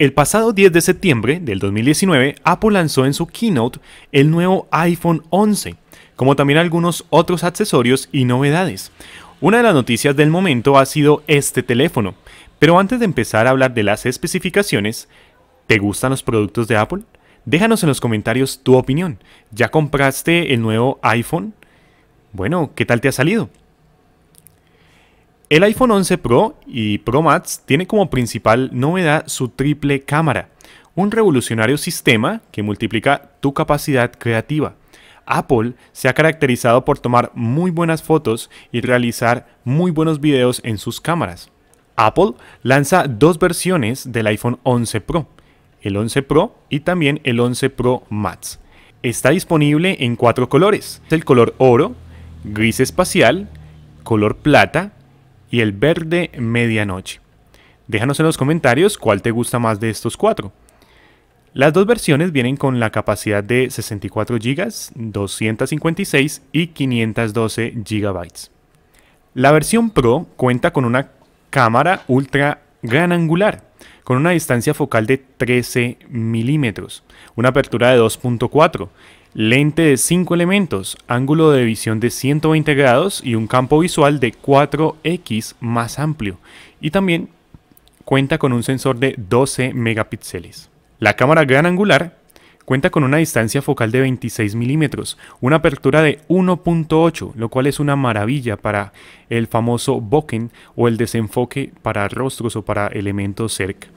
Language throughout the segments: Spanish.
El pasado 10 de septiembre del 2019, Apple lanzó en su keynote el nuevo iPhone 11, como también algunos otros accesorios y novedades. Una de las noticias del momento ha sido este teléfono, pero antes de empezar a hablar de las especificaciones, ¿te gustan los productos de Apple? Déjanos en los comentarios tu opinión. ¿Ya compraste el nuevo iPhone? Bueno, ¿qué tal te ha salido? El iPhone 11 Pro y Pro Max tiene como principal novedad su triple cámara, un revolucionario sistema que multiplica tu capacidad creativa. Apple se ha caracterizado por tomar muy buenas fotos y realizar muy buenos videos en sus cámaras. Apple lanza dos versiones del iPhone 11 Pro, el 11 Pro y también el 11 Pro Max. Está disponible en cuatro colores, el color oro, gris espacial, color plata y el verde medianoche. Déjanos en los comentarios cuál te gusta más de estos cuatro. Las dos versiones vienen con la capacidad de 64 GB, 256 y 512 GB. La versión Pro cuenta con una cámara ultra gran angular con una distancia focal de 13 milímetros, una apertura de 2.4 lente de 5 elementos, ángulo de visión de 120 grados y un campo visual de 4x más amplio. Y también cuenta con un sensor de 12 megapíxeles. La cámara gran angular cuenta con una distancia focal de 26 milímetros, una apertura de 1.8, lo cual es una maravilla para el famoso bokeh o el desenfoque para rostros o para elementos cerca.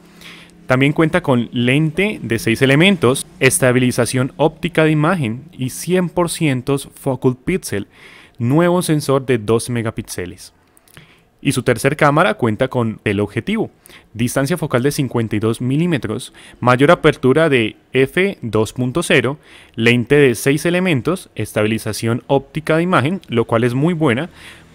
También cuenta con lente de 6 elementos, estabilización óptica de imagen y 100% focal pixel, nuevo sensor de 2 megapíxeles. Y su tercer cámara cuenta con el objetivo, distancia focal de 52 milímetros, mayor apertura de f2.0, lente de 6 elementos, estabilización óptica de imagen, lo cual es muy buena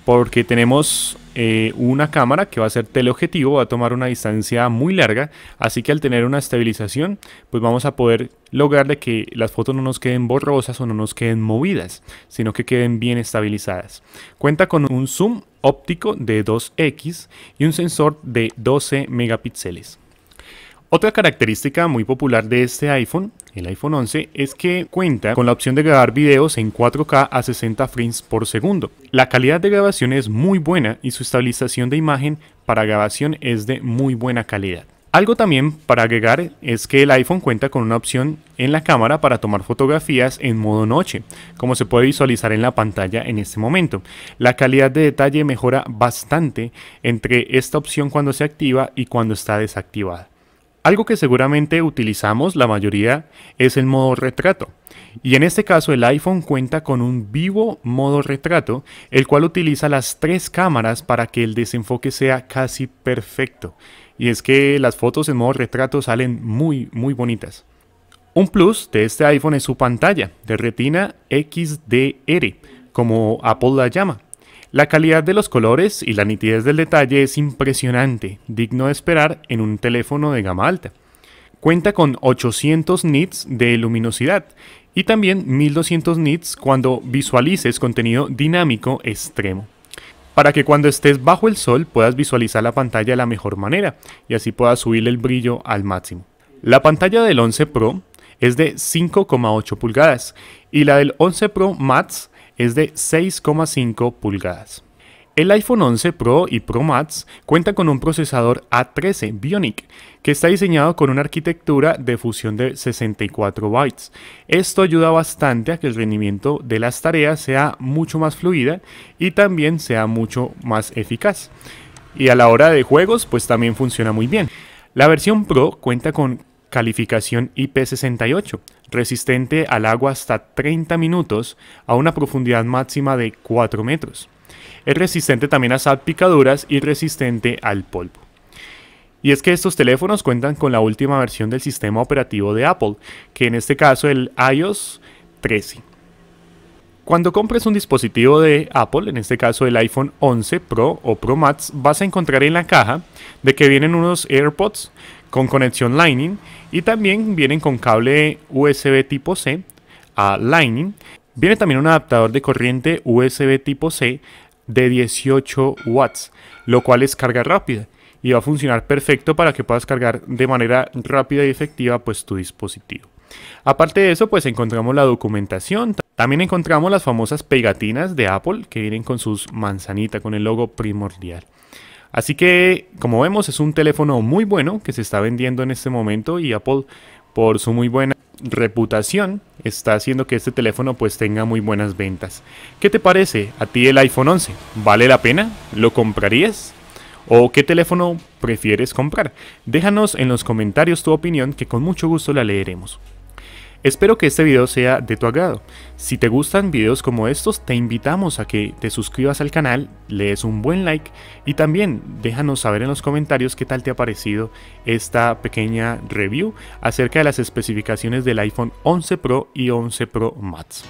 porque tenemos eh, una cámara que va a ser teleobjetivo, va a tomar una distancia muy larga, así que al tener una estabilización, pues vamos a poder lograr de que las fotos no nos queden borrosas o no nos queden movidas, sino que queden bien estabilizadas. Cuenta con un zoom óptico de 2x y un sensor de 12 megapíxeles. Otra característica muy popular de este iPhone el iPhone 11 es que cuenta con la opción de grabar videos en 4K a 60 frames por segundo. La calidad de grabación es muy buena y su estabilización de imagen para grabación es de muy buena calidad. Algo también para agregar es que el iPhone cuenta con una opción en la cámara para tomar fotografías en modo noche, como se puede visualizar en la pantalla en este momento. La calidad de detalle mejora bastante entre esta opción cuando se activa y cuando está desactivada. Algo que seguramente utilizamos la mayoría es el modo retrato. Y en este caso el iPhone cuenta con un vivo modo retrato, el cual utiliza las tres cámaras para que el desenfoque sea casi perfecto. Y es que las fotos en modo retrato salen muy, muy bonitas. Un plus de este iPhone es su pantalla de retina XDR, como Apple la llama la calidad de los colores y la nitidez del detalle es impresionante, digno de esperar en un teléfono de gama alta. Cuenta con 800 nits de luminosidad y también 1200 nits cuando visualices contenido dinámico extremo para que cuando estés bajo el sol puedas visualizar la pantalla de la mejor manera y así puedas subir el brillo al máximo. La pantalla del 11 Pro es de 5,8 pulgadas y la del 11 Pro Max es de 6,5 pulgadas. El iPhone 11 Pro y Pro Max cuenta con un procesador A13 Bionic que está diseñado con una arquitectura de fusión de 64 bytes. Esto ayuda bastante a que el rendimiento de las tareas sea mucho más fluida y también sea mucho más eficaz. Y a la hora de juegos pues también funciona muy bien. La versión Pro cuenta con Calificación IP68, resistente al agua hasta 30 minutos a una profundidad máxima de 4 metros. Es resistente también a salpicaduras y resistente al polvo. Y es que estos teléfonos cuentan con la última versión del sistema operativo de Apple, que en este caso el iOS 13. Cuando compres un dispositivo de Apple, en este caso el iPhone 11 Pro o Pro Max, vas a encontrar en la caja de que vienen unos AirPods con conexión Lightning y también vienen con cable USB tipo C a Lightning. Viene también un adaptador de corriente USB tipo C de 18 watts, lo cual es carga rápida y va a funcionar perfecto para que puedas cargar de manera rápida y efectiva pues tu dispositivo. Aparte de eso, pues encontramos la documentación, también encontramos las famosas pegatinas de Apple que vienen con sus manzanita con el logo primordial. Así que, como vemos, es un teléfono muy bueno que se está vendiendo en este momento y Apple, por su muy buena reputación, está haciendo que este teléfono pues tenga muy buenas ventas. ¿Qué te parece a ti el iPhone 11? ¿Vale la pena? ¿Lo comprarías? ¿O qué teléfono prefieres comprar? Déjanos en los comentarios tu opinión que con mucho gusto la leeremos. Espero que este video sea de tu agrado. Si te gustan videos como estos, te invitamos a que te suscribas al canal, le des un buen like y también déjanos saber en los comentarios qué tal te ha parecido esta pequeña review acerca de las especificaciones del iPhone 11 Pro y 11 Pro Max.